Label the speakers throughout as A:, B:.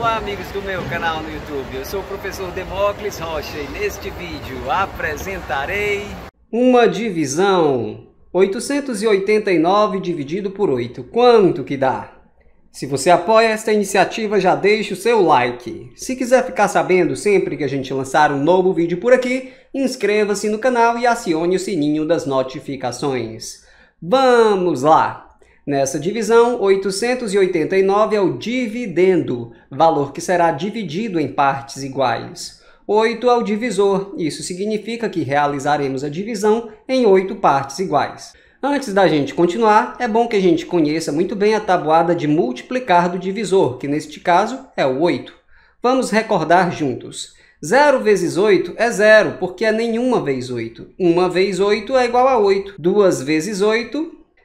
A: Olá amigos do meu canal no YouTube, eu sou o professor Demócles Rocha e neste vídeo apresentarei... Uma divisão, 889 dividido por 8, quanto que dá? Se você apoia esta iniciativa, já deixe o seu like. Se quiser ficar sabendo sempre que a gente lançar um novo vídeo por aqui, inscreva-se no canal e acione o sininho das notificações. Vamos lá! Nessa divisão, 889 é o dividendo, valor que será dividido em partes iguais. 8 é o divisor, isso significa que realizaremos a divisão em 8 partes iguais. Antes da gente continuar, é bom que a gente conheça muito bem a tabuada de multiplicar do divisor, que neste caso é o 8. Vamos recordar juntos. 0 vezes 8 é 0, porque é nenhuma vez 8. 1 vezes 8 é igual a 8. 2 vezes 8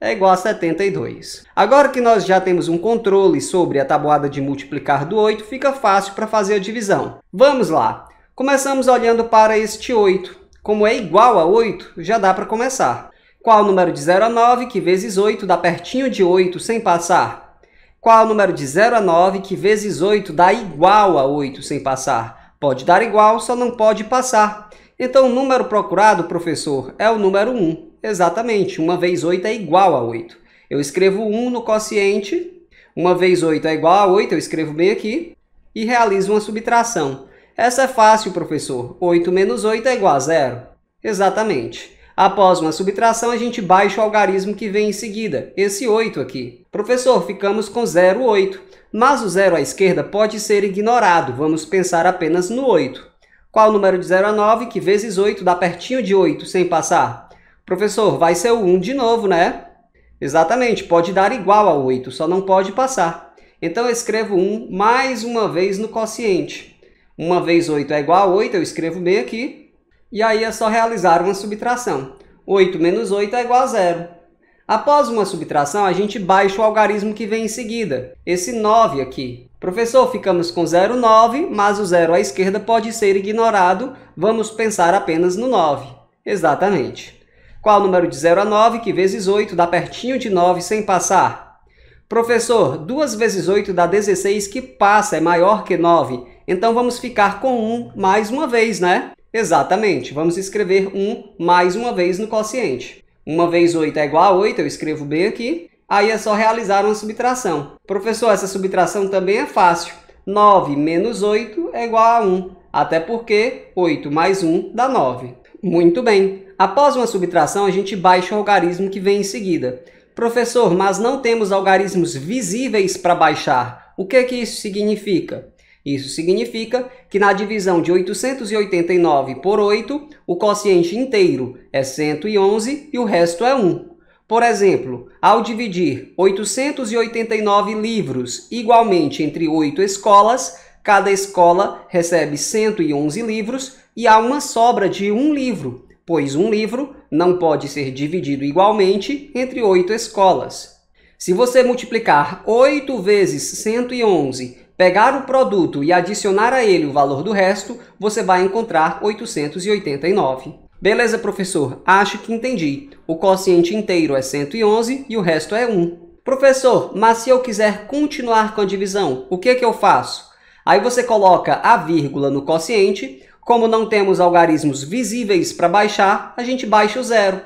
A: é igual a 72. Agora que nós já temos um controle sobre a tabuada de multiplicar do 8, fica fácil para fazer a divisão. Vamos lá! Começamos olhando para este 8. Como é igual a 8, já dá para começar. Qual o número de 0 a 9, que vezes 8 dá pertinho de 8 sem passar? Qual o número de 0 a 9, que vezes 8 dá igual a 8 sem passar? Pode dar igual, só não pode passar. Então, o número procurado, professor, é o número 1. Exatamente, 1 vezes 8 é igual a 8. Eu escrevo 1 no quociente, 1 vezes 8 é igual a 8, eu escrevo bem aqui, e realizo uma subtração. Essa é fácil, professor. 8 menos 8 é igual a zero. Exatamente. Após uma subtração, a gente baixa o algarismo que vem em seguida, esse 8 aqui. Professor, ficamos com 0,8, mas o zero à esquerda pode ser ignorado, vamos pensar apenas no 8. Qual o número de 0 a 9 que vezes 8 dá pertinho de 8 sem passar? Professor, vai ser o 1 de novo, né? Exatamente, pode dar igual a 8, só não pode passar. Então eu escrevo 1 mais uma vez no quociente. 1 vezes 8 é igual a 8, eu escrevo bem aqui. E aí é só realizar uma subtração. 8 menos 8 é igual a zero. Após uma subtração, a gente baixa o algarismo que vem em seguida, esse 9 aqui. Professor, ficamos com 0,9, mas o zero à esquerda pode ser ignorado, vamos pensar apenas no 9. Exatamente. Qual o número de 0 a 9, que vezes 8 dá pertinho de 9 sem passar? Professor, 2 vezes 8 dá 16, que passa, é maior que 9. Então vamos ficar com 1 mais uma vez, né? Exatamente, vamos escrever 1 mais uma vez no quociente. 1 vez 8 é igual a 8, eu escrevo bem aqui. Aí é só realizar uma subtração. Professor, essa subtração também é fácil. 9 menos 8 é igual a 1, até porque 8 mais 1 dá 9. Muito bem, Após uma subtração, a gente baixa o algarismo que vem em seguida. Professor, mas não temos algarismos visíveis para baixar. O que, que isso significa? Isso significa que na divisão de 889 por 8, o quociente inteiro é 111 e o resto é 1. Por exemplo, ao dividir 889 livros igualmente entre 8 escolas, cada escola recebe 111 livros e há uma sobra de um livro pois um livro não pode ser dividido igualmente entre oito escolas. Se você multiplicar 8 vezes 111, pegar o produto e adicionar a ele o valor do resto, você vai encontrar 889. Beleza, professor? Acho que entendi. O quociente inteiro é 111 e o resto é 1. Professor, mas se eu quiser continuar com a divisão, o que, que eu faço? Aí você coloca a vírgula no quociente, como não temos algarismos visíveis para baixar, a gente baixa o zero.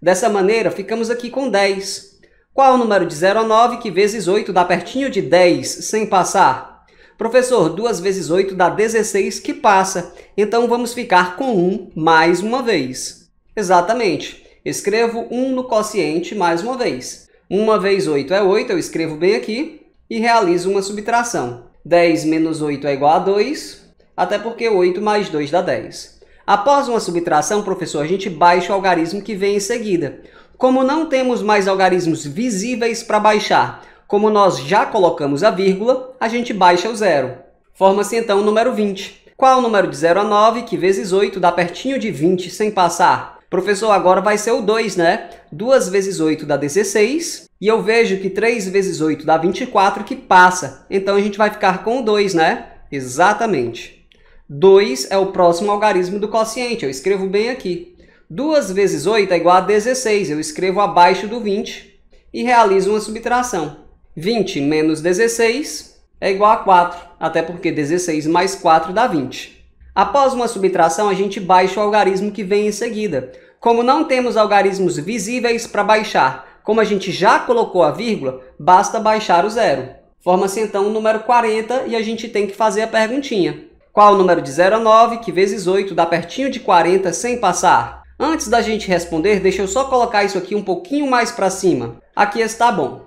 A: Dessa maneira, ficamos aqui com 10. Qual é o número de 0 a 9 que vezes 8 dá pertinho de 10, sem passar? Professor, 2 vezes 8 dá 16, que passa. Então, vamos ficar com 1 mais uma vez. Exatamente. Escrevo 1 no quociente mais uma vez. 1 vez 8 é 8, eu escrevo bem aqui e realizo uma subtração. 10 menos 8 é igual a 2 até porque 8 mais 2 dá 10. Após uma subtração, professor, a gente baixa o algarismo que vem em seguida. Como não temos mais algarismos visíveis para baixar, como nós já colocamos a vírgula, a gente baixa o zero. Forma-se então o número 20. Qual o número de 0 a 9, que vezes 8 dá pertinho de 20 sem passar? Professor, agora vai ser o 2, né? 2 vezes 8 dá 16, e eu vejo que 3 vezes 8 dá 24, que passa. Então, a gente vai ficar com o 2, né? Exatamente. 2 é o próximo algarismo do quociente. Eu escrevo bem aqui. 2 vezes 8 é igual a 16. Eu escrevo abaixo do 20 e realizo uma subtração. 20 menos 16 é igual a 4, até porque 16 mais 4 dá 20. Após uma subtração, a gente baixa o algarismo que vem em seguida. Como não temos algarismos visíveis para baixar, como a gente já colocou a vírgula, basta baixar o zero. Forma-se então o número 40 e a gente tem que fazer a perguntinha. Qual o número de 0 a 9, que vezes 8 dá pertinho de 40 sem passar? Antes da gente responder, deixa eu só colocar isso aqui um pouquinho mais para cima. Aqui está bom.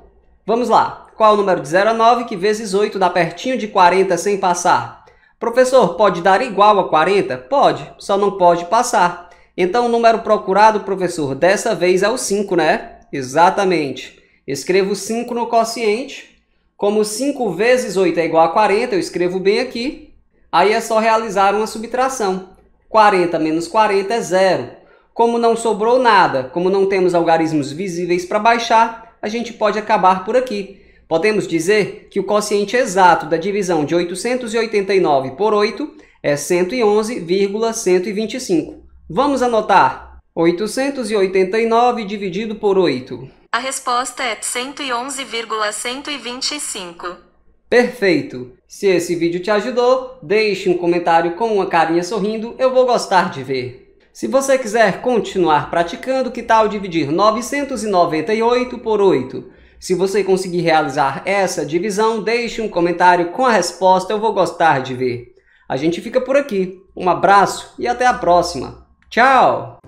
A: Vamos lá. Qual o número de 0 a 9, que vezes 8 dá pertinho de 40 sem passar? Professor, pode dar igual a 40? Pode, só não pode passar. Então, o número procurado, professor, dessa vez é o 5, né? Exatamente. Escrevo 5 no quociente. Como 5 vezes 8 é igual a 40, eu escrevo bem aqui. Aí é só realizar uma subtração. 40 menos 40 é zero. Como não sobrou nada, como não temos algarismos visíveis para baixar, a gente pode acabar por aqui. Podemos dizer que o quociente exato da divisão de 889 por 8 é 111,125. Vamos anotar. 889 dividido por 8. A resposta é 111,125. Perfeito! Se esse vídeo te ajudou, deixe um comentário com uma carinha sorrindo, eu vou gostar de ver. Se você quiser continuar praticando, que tal dividir 998 por 8? Se você conseguir realizar essa divisão, deixe um comentário com a resposta, eu vou gostar de ver. A gente fica por aqui. Um abraço e até a próxima. Tchau!